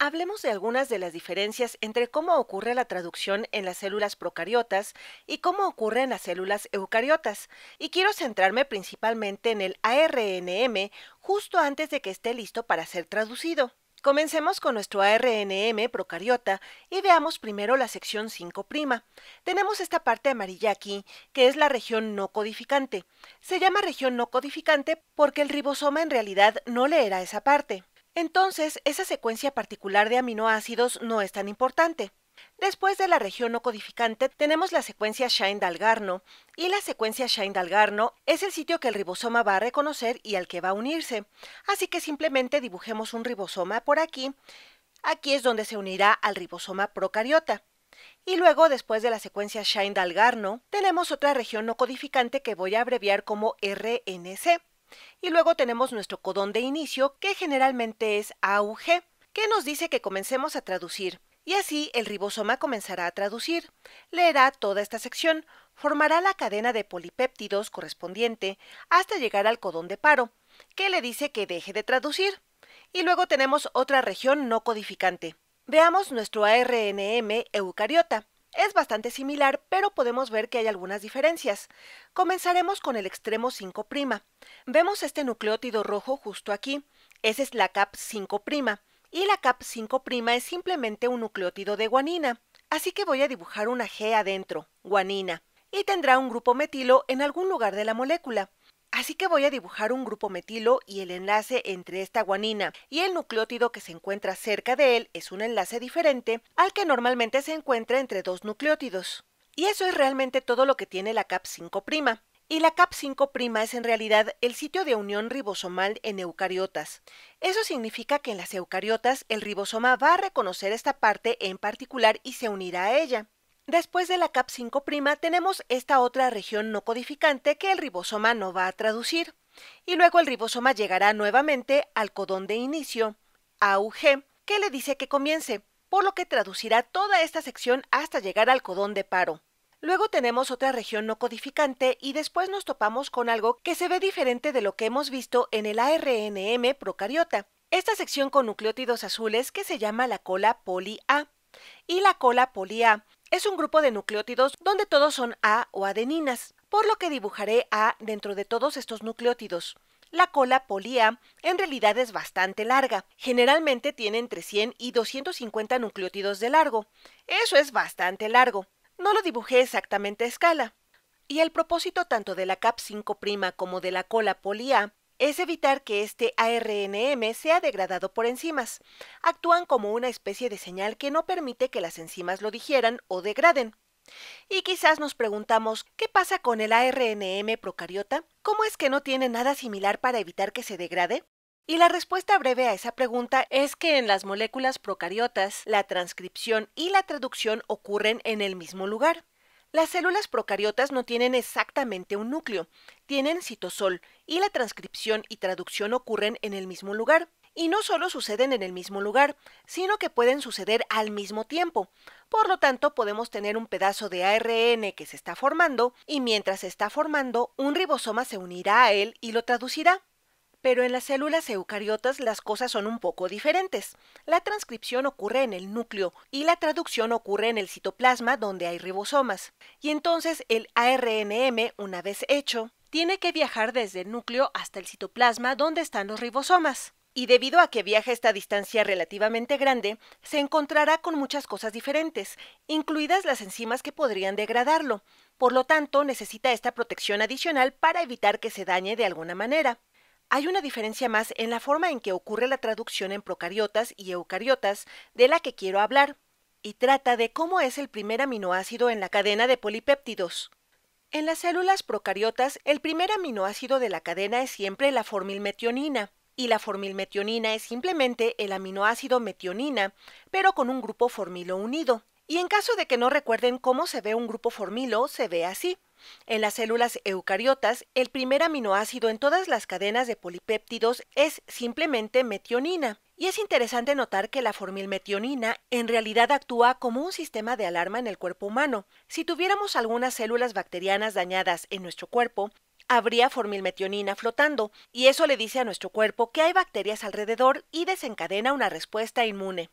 Hablemos de algunas de las diferencias entre cómo ocurre la traducción en las células procariotas y cómo ocurre en las células eucariotas, y quiero centrarme principalmente en el ARNM justo antes de que esté listo para ser traducido. Comencemos con nuestro ARNM procariota y veamos primero la sección 5'. Tenemos esta parte amarilla aquí, que es la región no codificante. Se llama región no codificante porque el ribosoma en realidad no leerá esa parte. Entonces, esa secuencia particular de aminoácidos no es tan importante. Después de la región no codificante tenemos la secuencia Shine-Dalgarno y la secuencia Shine-Dalgarno es el sitio que el ribosoma va a reconocer y al que va a unirse. Así que simplemente dibujemos un ribosoma por aquí. Aquí es donde se unirá al ribosoma procariota. Y luego, después de la secuencia Shine-Dalgarno, tenemos otra región no codificante que voy a abreviar como RNC. Y luego tenemos nuestro codón de inicio, que generalmente es AUG, que nos dice que comencemos a traducir. Y así el ribosoma comenzará a traducir, leerá toda esta sección, formará la cadena de polipéptidos correspondiente hasta llegar al codón de paro, que le dice que deje de traducir. Y luego tenemos otra región no codificante. Veamos nuestro ARNM eucariota. Es bastante similar, pero podemos ver que hay algunas diferencias. Comenzaremos con el extremo 5'. Vemos este nucleótido rojo justo aquí. Esa es la CAP 5'. Y la CAP 5' es simplemente un nucleótido de guanina. Así que voy a dibujar una G adentro, guanina, y tendrá un grupo metilo en algún lugar de la molécula. Así que voy a dibujar un grupo metilo y el enlace entre esta guanina y el nucleótido que se encuentra cerca de él es un enlace diferente al que normalmente se encuentra entre dos nucleótidos. Y eso es realmente todo lo que tiene la CAP5'. Y la CAP5' es en realidad el sitio de unión ribosomal en eucariotas. Eso significa que en las eucariotas el ribosoma va a reconocer esta parte en particular y se unirá a ella. Después de la CAP5' tenemos esta otra región no codificante que el ribosoma no va a traducir, y luego el ribosoma llegará nuevamente al codón de inicio, AUG, que le dice que comience, por lo que traducirá toda esta sección hasta llegar al codón de paro. Luego tenemos otra región no codificante y después nos topamos con algo que se ve diferente de lo que hemos visto en el ARNM procariota. Esta sección con nucleótidos azules que se llama la cola poli A y la cola poli A es un grupo de nucleótidos donde todos son A o adeninas, por lo que dibujaré A dentro de todos estos nucleótidos. La cola poli A en realidad es bastante larga. Generalmente tiene entre 100 y 250 nucleótidos de largo. Eso es bastante largo. No lo dibujé exactamente a escala. Y el propósito tanto de la CAP5' como de la cola poli A es evitar que este ARNM sea degradado por enzimas. Actúan como una especie de señal que no permite que las enzimas lo digieran o degraden. Y quizás nos preguntamos, ¿qué pasa con el ARNM procariota? ¿Cómo es que no tiene nada similar para evitar que se degrade? Y la respuesta breve a esa pregunta es que en las moléculas procariotas la transcripción y la traducción ocurren en el mismo lugar. Las células procariotas no tienen exactamente un núcleo, tienen citosol y la transcripción y traducción ocurren en el mismo lugar. Y no solo suceden en el mismo lugar, sino que pueden suceder al mismo tiempo. Por lo tanto, podemos tener un pedazo de ARN que se está formando y mientras se está formando, un ribosoma se unirá a él y lo traducirá. Pero en las células eucariotas las cosas son un poco diferentes. La transcripción ocurre en el núcleo y la traducción ocurre en el citoplasma donde hay ribosomas. Y entonces el ARNM, una vez hecho, tiene que viajar desde el núcleo hasta el citoplasma donde están los ribosomas y debido a que viaja esta distancia relativamente grande, se encontrará con muchas cosas diferentes, incluidas las enzimas que podrían degradarlo. Por lo tanto, necesita esta protección adicional para evitar que se dañe de alguna manera. Hay una diferencia más en la forma en que ocurre la traducción en procariotas y eucariotas de la que quiero hablar, y trata de cómo es el primer aminoácido en la cadena de polipéptidos. En las células procariotas, el primer aminoácido de la cadena es siempre la formilmetionina, y la formilmetionina es simplemente el aminoácido metionina, pero con un grupo formilo unido. Y en caso de que no recuerden cómo se ve un grupo formilo, se ve así. En las células eucariotas, el primer aminoácido en todas las cadenas de polipéptidos es simplemente metionina. Y es interesante notar que la formilmetionina en realidad actúa como un sistema de alarma en el cuerpo humano. Si tuviéramos algunas células bacterianas dañadas en nuestro cuerpo, habría formilmetionina flotando, y eso le dice a nuestro cuerpo que hay bacterias alrededor y desencadena una respuesta inmune.